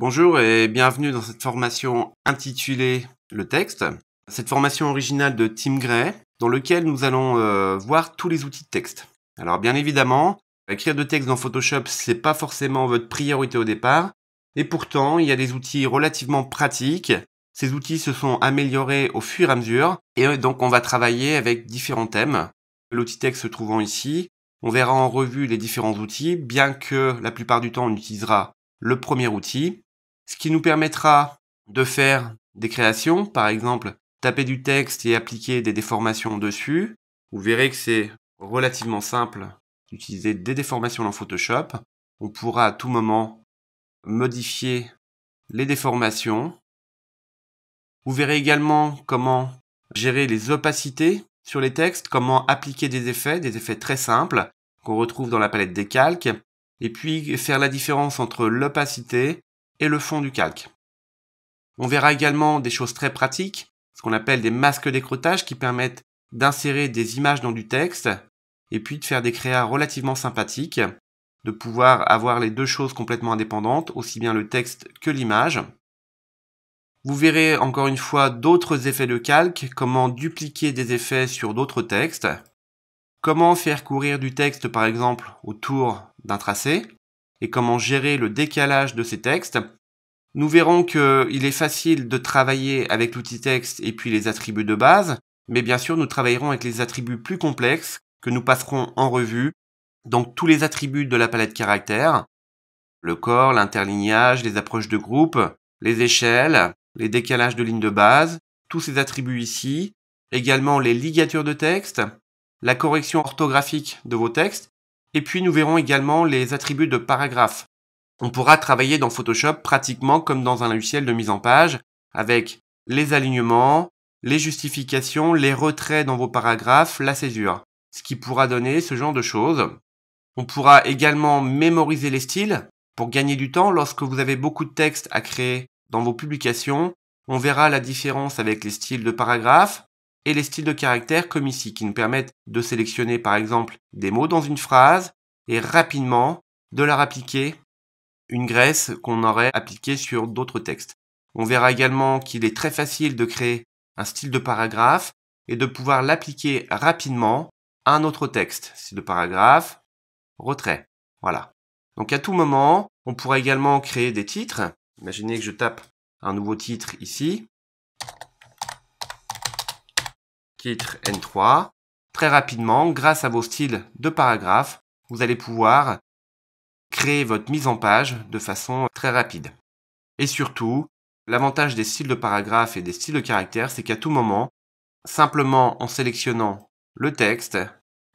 Bonjour et bienvenue dans cette formation intitulée Le texte. Cette formation originale de Tim Gray, dans laquelle nous allons euh, voir tous les outils de texte. Alors bien évidemment, écrire de texte dans Photoshop, c'est pas forcément votre priorité au départ, et pourtant, il y a des outils relativement pratiques. Ces outils se sont améliorés au fur et à mesure, et euh, donc on va travailler avec différents thèmes. L'outil texte se trouvant ici, on verra en revue les différents outils, bien que la plupart du temps on utilisera le premier outil, ce qui nous permettra de faire des créations, par exemple taper du texte et appliquer des déformations dessus. Vous verrez que c'est relativement simple d'utiliser des déformations dans Photoshop. On pourra à tout moment modifier les déformations. Vous verrez également comment gérer les opacités sur les textes, comment appliquer des effets, des effets très simples qu'on retrouve dans la palette des calques, et puis faire la différence entre l'opacité et le fond du calque. On verra également des choses très pratiques, ce qu'on appelle des masques d'écrotage qui permettent d'insérer des images dans du texte et puis de faire des créas relativement sympathiques, de pouvoir avoir les deux choses complètement indépendantes, aussi bien le texte que l'image. Vous verrez encore une fois d'autres effets de calque, comment dupliquer des effets sur d'autres textes, comment faire courir du texte par exemple autour d'un tracé, et comment gérer le décalage de ces textes. Nous verrons qu'il est facile de travailler avec l'outil texte et puis les attributs de base, mais bien sûr nous travaillerons avec les attributs plus complexes que nous passerons en revue, donc tous les attributs de la palette caractères, le corps, l'interlignage, les approches de groupe, les échelles, les décalages de lignes de base, tous ces attributs ici, également les ligatures de texte, la correction orthographique de vos textes, et puis nous verrons également les attributs de paragraphe. On pourra travailler dans Photoshop pratiquement comme dans un logiciel de mise en page, avec les alignements, les justifications, les retraits dans vos paragraphes, la césure. Ce qui pourra donner ce genre de choses. On pourra également mémoriser les styles. Pour gagner du temps, lorsque vous avez beaucoup de textes à créer dans vos publications, on verra la différence avec les styles de paragraphe, et les styles de caractères comme ici qui nous permettent de sélectionner par exemple des mots dans une phrase et rapidement de leur appliquer une graisse qu'on aurait appliquée sur d'autres textes. On verra également qu'il est très facile de créer un style de paragraphe et de pouvoir l'appliquer rapidement à un autre texte. Style de paragraphe, retrait. Voilà. Donc à tout moment, on pourra également créer des titres. Imaginez que je tape un nouveau titre ici titre N3. Très rapidement, grâce à vos styles de paragraphe, vous allez pouvoir créer votre mise en page de façon très rapide. Et surtout, l'avantage des styles de paragraphe et des styles de caractère, c'est qu'à tout moment, simplement en sélectionnant le texte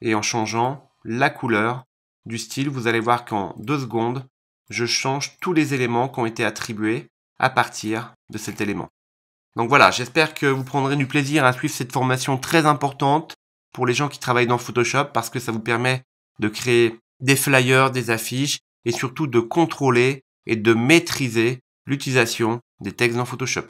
et en changeant la couleur du style, vous allez voir qu'en deux secondes, je change tous les éléments qui ont été attribués à partir de cet élément. Donc voilà, j'espère que vous prendrez du plaisir à suivre cette formation très importante pour les gens qui travaillent dans Photoshop parce que ça vous permet de créer des flyers, des affiches et surtout de contrôler et de maîtriser l'utilisation des textes dans Photoshop.